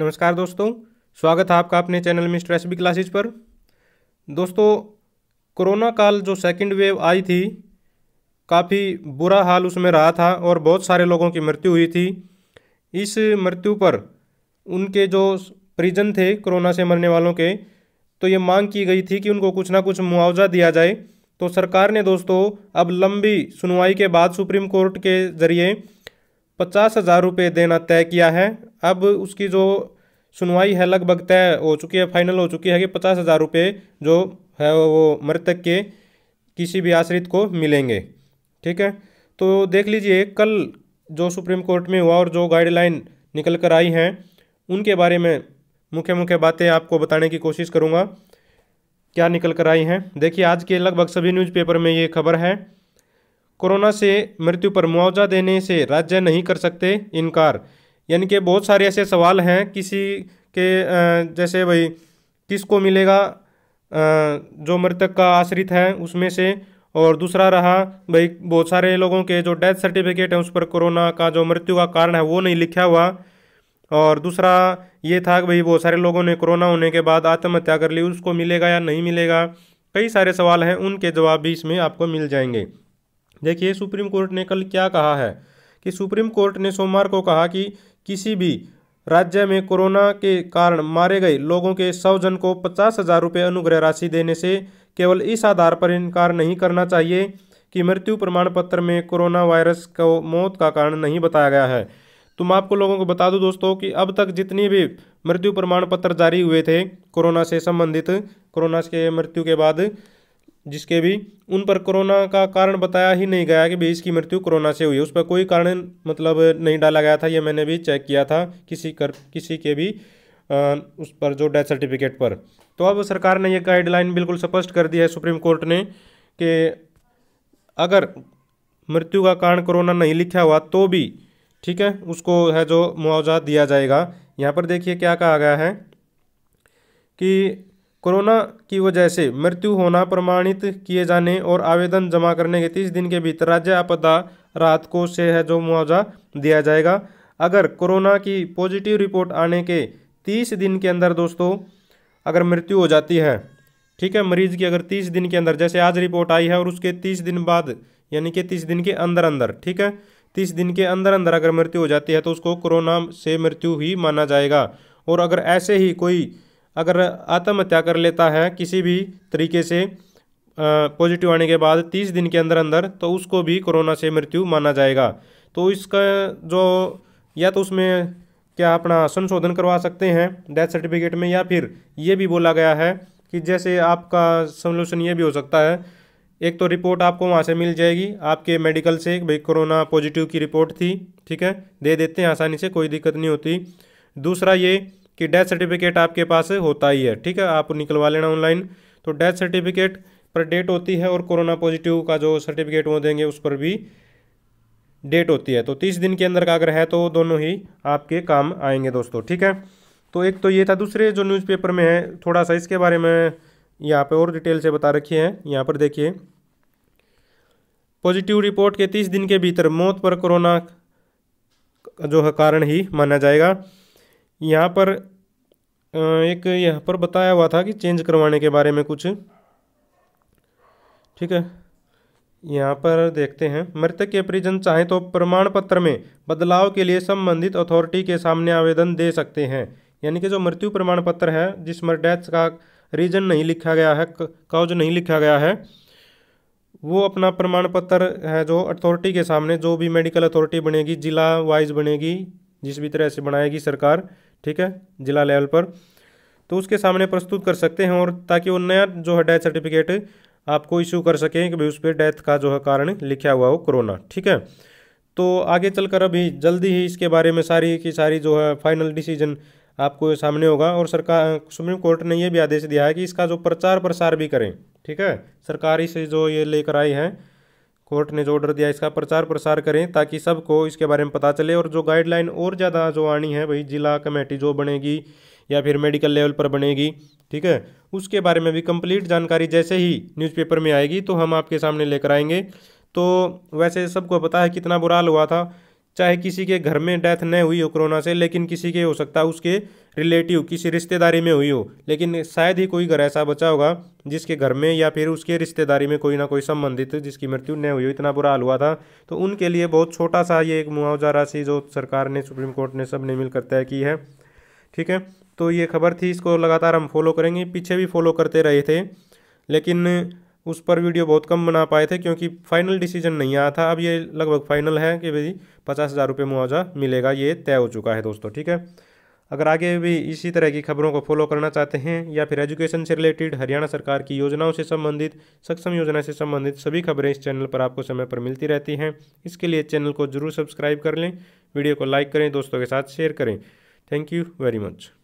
नमस्कार दोस्तों स्वागत है आपका अपने चैनल में स्ट्रेस बी क्लासेज पर दोस्तों कोरोना काल जो सेकंड वेव आई थी काफ़ी बुरा हाल उसमें रहा था और बहुत सारे लोगों की मृत्यु हुई थी इस मृत्यु पर उनके जो परिजन थे कोरोना से मरने वालों के तो ये मांग की गई थी कि उनको कुछ ना कुछ मुआवजा दिया जाए तो सरकार ने दोस्तों अब लंबी सुनवाई के बाद सुप्रीम कोर्ट के ज़रिए पचास हज़ार रुपये देना तय किया है अब उसकी जो सुनवाई है लगभग तय हो चुकी है फाइनल हो चुकी है कि पचास हज़ार रुपये जो है वो मृतक के किसी भी आश्रित को मिलेंगे ठीक है तो देख लीजिए कल जो सुप्रीम कोर्ट में हुआ और जो गाइडलाइन निकल कर आई हैं उनके बारे में मुख्य मुख्य बातें आपको बताने की कोशिश करूँगा क्या निकल कर आई हैं देखिए आज के लगभग सभी न्यूज़पेपर में ये खबर है कोरोना से मृत्यु पर मुआवजा देने से राज्य नहीं कर सकते इनकार यानी कि बहुत सारे ऐसे सवाल हैं किसी के जैसे भाई किसको मिलेगा जो मृतक का आश्रित है उसमें से और दूसरा रहा भाई बहुत सारे लोगों के जो डेथ सर्टिफिकेट है उस पर कोरोना का जो मृत्यु का कारण है वो नहीं लिखा हुआ और दूसरा ये था कि भाई बहुत सारे लोगों ने कोरोना होने के बाद आत्महत्या कर ली उसको मिलेगा या नहीं मिलेगा कई सारे सवाल हैं उनके जवाब भी इसमें आपको मिल जाएंगे देखिए सुप्रीम कोर्ट ने कल क्या कहा है कि सुप्रीम कोर्ट ने सोमवार को कहा कि किसी भी राज्य में कोरोना के कारण मारे गए लोगों के सौ जन को पचास हज़ार रुपये अनुग्रह राशि देने से केवल इस आधार पर इनकार नहीं करना चाहिए कि मृत्यु प्रमाण पत्र में कोरोना वायरस को मौत का कारण नहीं बताया गया है तो मैं आपको लोगों को बता दूं दोस्तों कि अब तक जितनी भी मृत्यु प्रमाण पत्र जारी हुए थे कोरोना से संबंधित कोरोना के मृत्यु के बाद जिसके भी उन पर कोरोना का कारण बताया ही नहीं गया कि भाई इसकी मृत्यु कोरोना से हुई उस पर कोई कारण मतलब नहीं डाला गया था यह मैंने भी चेक किया था किसी कर किसी के भी आ, उस पर जो डेथ सर्टिफिकेट पर तो अब सरकार ने यह गाइडलाइन बिल्कुल स्पष्ट कर दी है सुप्रीम कोर्ट ने कि अगर मृत्यु का कारण कोरोना नहीं लिखा हुआ तो भी ठीक है उसको है जो मुआवजा दिया जाएगा यहाँ पर देखिए क्या कहा गया है कि कोरोना की वजह से मृत्यु होना प्रमाणित किए जाने और आवेदन जमा करने के तीस दिन के भीतर राज्य आपदा रात को से है जो मुआवजा दिया जाएगा अगर कोरोना की पॉजिटिव रिपोर्ट आने के तीस दिन के अंदर दोस्तों अगर मृत्यु हो जाती है ठीक है मरीज की अगर तीस दिन के अंदर जैसे आज रिपोर्ट आई है और उसके तीस दिन बाद यानी कि तीस दिन के अंदर अंदर ठीक है तीस दिन के अंदर अंदर अगर मृत्यु हो जाती है तो उसको कोरोना से मृत्यु ही माना जाएगा और अगर ऐसे ही कोई अगर आत्महत्या कर लेता है किसी भी तरीके से पॉजिटिव आने के बाद तीस दिन के अंदर अंदर तो उसको भी कोरोना से मृत्यु माना जाएगा तो इसका जो या तो उसमें क्या अपना संशोधन करवा सकते हैं डेथ सर्टिफिकेट में या फिर ये भी बोला गया है कि जैसे आपका सोल्यूशन ये भी हो सकता है एक तो रिपोर्ट आपको वहाँ से मिल जाएगी आपके मेडिकल से भाई कोरोना पॉजिटिव की रिपोर्ट थी ठीक है दे देते हैं आसानी से कोई दिक्कत नहीं होती दूसरा ये कि डेथ सर्टिफिकेट आपके पास होता ही है ठीक है आप निकलवा लेना ऑनलाइन तो डेथ सर्टिफिकेट पर डेट होती है और कोरोना पॉजिटिव का जो सर्टिफिकेट वो देंगे उस पर भी डेट होती है तो तीस दिन के अंदर का अगर है तो दोनों ही आपके काम आएंगे दोस्तों ठीक है तो एक तो ये था दूसरे जो न्यूज़पेपर में है थोड़ा सा इसके बारे में यहाँ पे और डिटेल से बता रखी है यहाँ पर देखिए पॉजिटिव रिपोर्ट के तीस दिन के भीतर मौत पर कोरोना जो है कारण ही माना जाएगा यहाँ पर एक यहाँ पर बताया हुआ था कि चेंज करवाने के बारे में कुछ ठीक है यहाँ पर देखते हैं मृतक के परिजन चाहें तो प्रमाण पत्र में बदलाव के लिए संबंधित अथॉरिटी के सामने आवेदन दे सकते हैं यानी कि जो मृत्यु प्रमाण पत्र है जिसमें डेथ का रीजन नहीं लिखा गया है काउज नहीं लिखा गया है वो अपना प्रमाण पत्र है जो अथॉरिटी के सामने जो भी मेडिकल अथॉरिटी बनेगी जिला वाइज बनेगी जिस भी तरह से बनाएगी सरकार ठीक है जिला लेवल पर तो उसके सामने प्रस्तुत कर सकते हैं और ताकि वो नया जो है डेथ सर्टिफिकेट आपको इशू कर सकें कि भाई उस पर डेथ का जो है कारण लिखा हुआ हो कोरोना ठीक है तो आगे चलकर अभी जल्दी ही इसके बारे में सारी की सारी जो है फाइनल डिसीजन आपको सामने होगा और सरकार सुप्रीम कोर्ट ने ये भी आदेश दिया है कि इसका जो प्रचार प्रसार भी करें ठीक है सरकारी से जो ये लेकर आई है कोर्ट ने जो ऑर्डर दिया इसका प्रचार प्रसार करें ताकि सबको इसके बारे में पता चले और जो गाइडलाइन और ज़्यादा जो आनी है भाई जिला कमेटी जो बनेगी या फिर मेडिकल लेवल पर बनेगी ठीक है उसके बारे में भी कंप्लीट जानकारी जैसे ही न्यूज़पेपर में आएगी तो हम आपके सामने लेकर आएंगे तो वैसे सबको पता है कितना बुरा हाल हुआ था चाहे किसी के घर में डेथ नहीं हुई हो कोरोना से लेकिन किसी के हो सकता है उसके रिलेटिव किसी रिश्तेदारी में हुई हो लेकिन शायद ही कोई घर ऐसा बचा होगा जिसके घर में या फिर उसके रिश्तेदारी में कोई ना कोई संबंधित जिसकी मृत्यु नहीं हुई हो इतना बुरा हाल हुआ था तो उनके लिए बहुत छोटा सा ये एक मुआवजा राशि जो सरकार ने सुप्रीम कोर्ट ने सब ने मिलकर तय की है ठीक है तो ये खबर थी इसको लगातार हम फॉलो करेंगे पीछे भी फॉलो करते रहे थे लेकिन उस पर वीडियो बहुत कम बना पाए थे क्योंकि फाइनल डिसीजन नहीं आया था अब ये लगभग फाइनल है कि भाई पचास हज़ार रुपये मुआवजा मिलेगा ये तय हो चुका है दोस्तों ठीक है अगर आगे भी इसी तरह की खबरों को फॉलो करना चाहते हैं या फिर एजुकेशन से रिलेटेड हरियाणा सरकार की योजनाओं से संबंधित सक्षम योजना से संबंधित सभी खबरें इस चैनल पर आपको समय पर मिलती रहती हैं इसके लिए चैनल को जरूर सब्सक्राइब कर लें वीडियो को लाइक करें दोस्तों के साथ शेयर करें थैंक यू वेरी मच